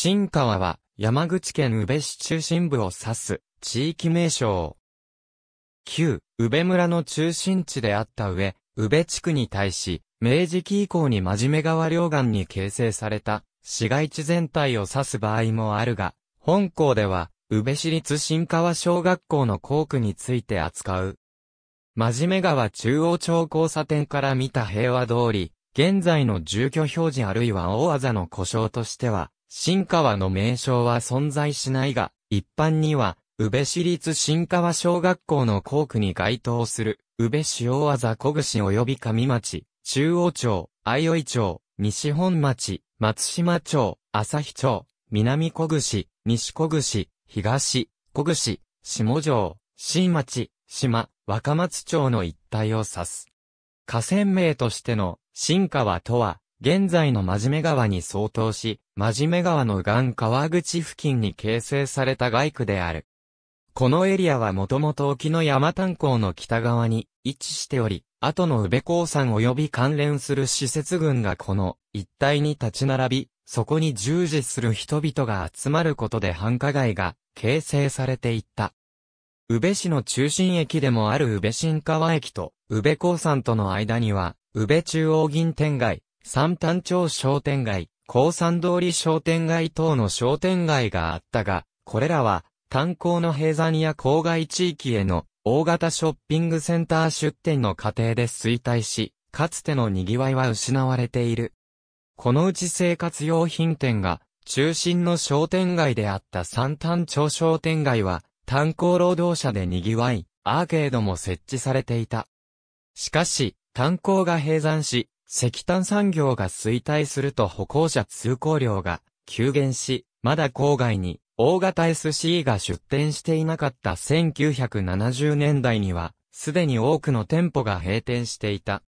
新川は山口県宇部市中心部を指す地域名称。旧、宇部村の中心地であった上、宇部地区に対し、明治期以降に真面目川両岸に形成された市街地全体を指す場合もあるが、本校では、宇部市立新川小学校の校区について扱う。真面目川中央町交差点から見た平和通り、現在の住居表示あるいは大技の故障としては、新川の名称は存在しないが、一般には、宇部市立新川小学校の校区に該当する、宇部市大和小串及び上町、中央町、相生町、西本町、松島町、旭町、南小串、西小串、東、小串、下城、新町、島、若松町の一帯を指す。河川名としての、新川とは、現在の真面目川に相当し、真面目川の岩川口付近に形成された外区である。このエリアはもともと沖の山炭鉱の北側に位置しており、後の宇部鉱山及び関連する施設群がこの一帯に立ち並び、そこに従事する人々が集まることで繁華街が形成されていった。宇部市の中心駅でもある宇部新川駅と宇部鉱山との間には、宇部中央銀天街、三丹町商店街、高山通り商店街等の商店街があったが、これらは、炭鉱の閉山や郊外地域への大型ショッピングセンター出店の過程で衰退し、かつての賑わいは失われている。このうち生活用品店が中心の商店街であった三丹町商店街は炭鉱労働者で賑わい、アーケードも設置されていた。しかし、炭鉱が閉山し、石炭産業が衰退すると歩行者通行量が急減し、まだ郊外に大型 SC が出店していなかった1970年代には、すでに多くの店舗が閉店していた。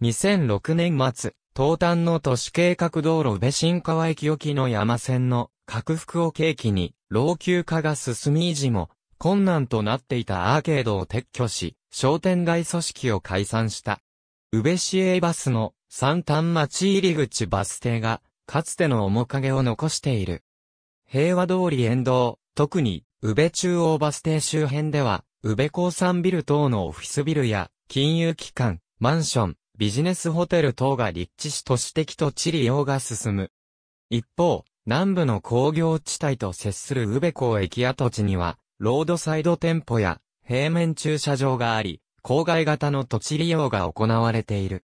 2006年末、東端の都市計画道路で新川駅沖の山線の拡幅を契機に老朽化が進み維持も困難となっていたアーケードを撤去し、商店街組織を解散した。宇部市営バスの三端町入口バス停が、かつての面影を残している。平和通り沿道、特に、宇部中央バス停周辺では、宇部高産ビル等のオフィスビルや、金融機関、マンション、ビジネスホテル等が立地し都市的と地利用が進む。一方、南部の工業地帯と接する宇部港駅跡地には、ロードサイド店舗や、平面駐車場があり、郊外型の土地利用が行われている。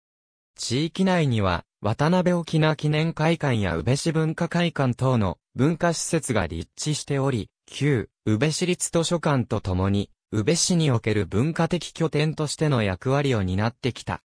地域内には、渡辺沖縄記念会館や宇部市文化会館等の文化施設が立地しており、旧宇部市立図書館とともに、宇部市における文化的拠点としての役割を担ってきた。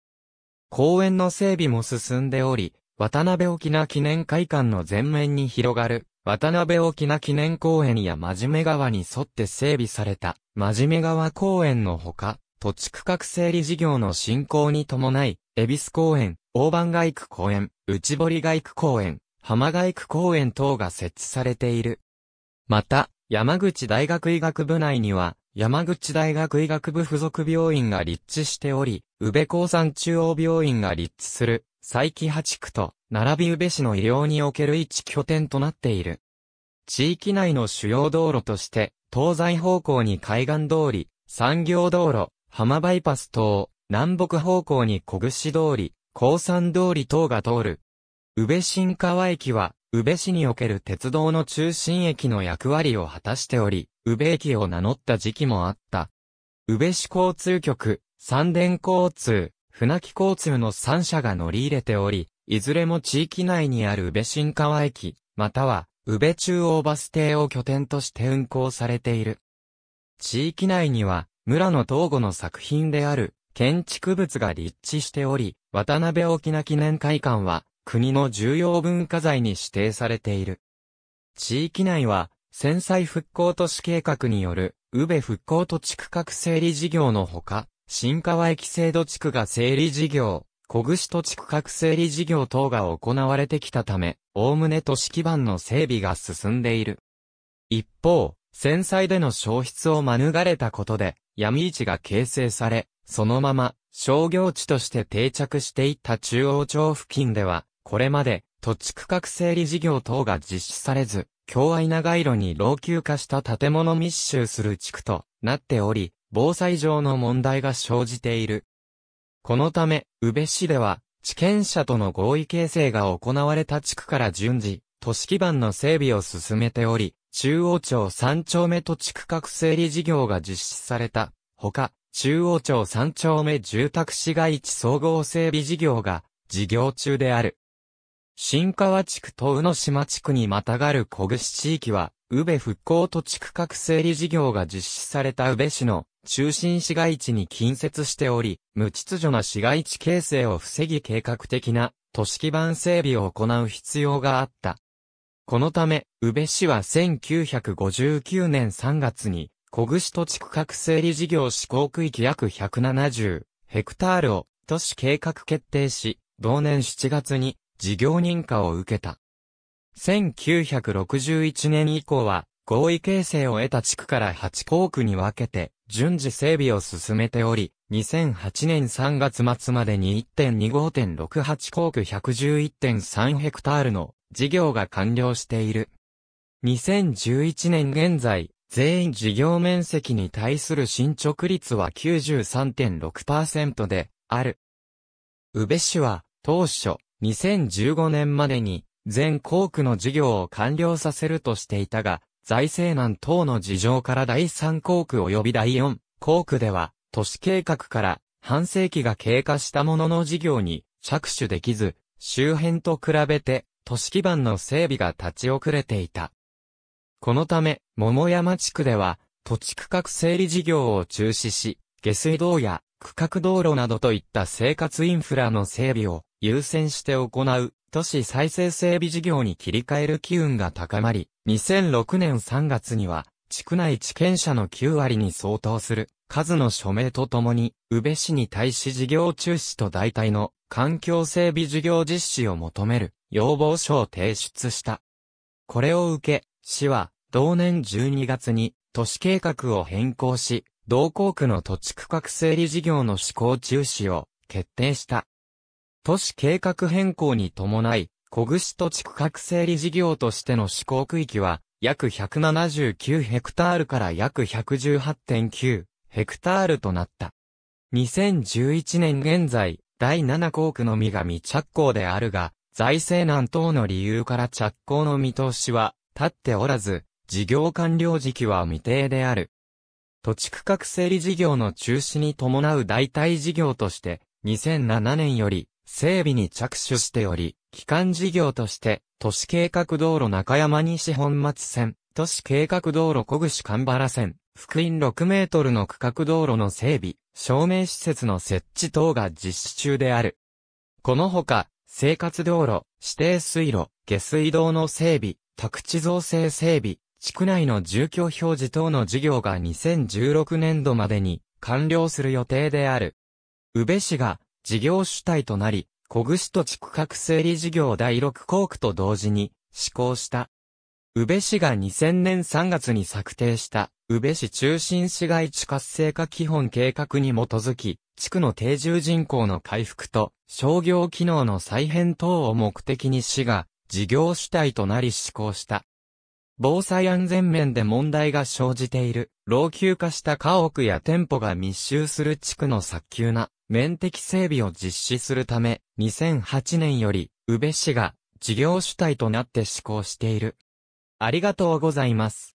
公園の整備も進んでおり、渡辺沖縄記念会館の前面に広がる、渡辺沖縄記念公園や真面目川に沿って整備された、真面目川公園のほか、土地区画整理事業の振興に伴い、恵比寿公園、大番外区公園、内堀外区公園、浜外区公園等が設置されている。また、山口大学医学部内には、山口大学医学部附属病院が立地しており、宇部高山中央病院が立地する、佐伯八区と、並び宇部市の医療における一拠点となっている。地域内の主要道路として、東西方向に海岸通り、産業道路、浜バイパス等、南北方向に小串通り、高山通り等が通る。宇部新川駅は、宇部市における鉄道の中心駅の役割を果たしており、宇部駅を名乗った時期もあった。宇部市交通局、三電交通、船木交通の三社が乗り入れており、いずれも地域内にある宇部新川駅、または宇部中央バス停を拠点として運行されている。地域内には、村の東吾の作品である建築物が立地しており、渡辺沖縄記念会館は国の重要文化財に指定されている。地域内は、戦災復興都市計画による、宇部復興土地区画整理事業のほか、新川駅制度地区が整理事業、小串土地区画整理事業等が行われてきたため、おおむね都市基盤の整備が進んでいる。一方、戦災での消失を免れたことで、闇市が形成され、そのまま商業地として定着していった中央町付近では、これまで土地区画整理事業等が実施されず、境愛な街路に老朽化した建物密集する地区となっており、防災上の問題が生じている。このため、宇部市では、地権者との合意形成が行われた地区から順次、都市基盤の整備を進めており、中央町三丁目土地区画整理事業が実施された。ほか、中央町三丁目住宅市街地総合整備事業が事業中である。新川地区と宇野島地区にまたがる小串地域は、宇部復興土地区画整理事業が実施された宇部市の中心市街地に近接しており、無秩序な市街地形成を防ぎ計画的な都市基盤整備を行う必要があった。このため、宇部市は1959年3月に、小串土地区画整理事業施行区域約170ヘクタールを都市計画決定し、同年7月に事業認可を受けた。1961年以降は合意形成を得た地区から8校区に分けて順次整備を進めており、2008年3月末までに1.25.68校区111.3ヘクタールの事業が完了している。2011年現在、全員事業面積に対する進捗率は93.6%である。宇部市は当初2015年までに全校区の事業を完了させるとしていたが、財政難等の事情から第3校区及び第4校区では都市計画から半世紀が経過したものの事業に着手できず、周辺と比べて都市基盤の整備が立ち遅れていた。このため、桃山地区では、土地区画整理事業を中止し、下水道や区画道路などといった生活インフラの整備を優先して行う都市再生整備事業に切り替える機運が高まり、2006年3月には、地区内地権者の9割に相当する数の署名とともに、宇部市に対し事業中止と代替の環境整備事業実施を求める要望書を提出した。これを受け、市は同年12月に都市計画を変更し、同校区の土地区画整理事業の施行中止を決定した。都市計画変更に伴い、小串土地区画整理事業としての施行区域は、約179ヘクタールから約118.9ヘクタールとなった。2011年現在、第7校区のみが未着工であるが、財政難等の理由から着工の見通しは立っておらず、事業完了時期は未定である。土地区画整理事業の中止に伴う代替事業として、2007年より整備に着手しており、基幹事業として、都市計画道路中山西本松線、都市計画道路小串神原線、福音6メートルの区画道路の整備、照明施設の設置等が実施中である。このほか、生活道路、指定水路、下水道の整備、宅地造成整備、地区内の住居表示等の事業が2016年度までに完了する予定である。宇部市が事業主体となり、小串と地区画整理事業第6工区と同時に施行した。宇部市が2000年3月に策定した宇部市中心市街地活性化基本計画に基づき、地区の定住人口の回復と商業機能の再編等を目的に市が事業主体となり施行した。防災安全面で問題が生じている、老朽化した家屋や店舗が密集する地区の早急な面的整備を実施するため、2008年より、宇部市が事業主体となって施行している。ありがとうございます。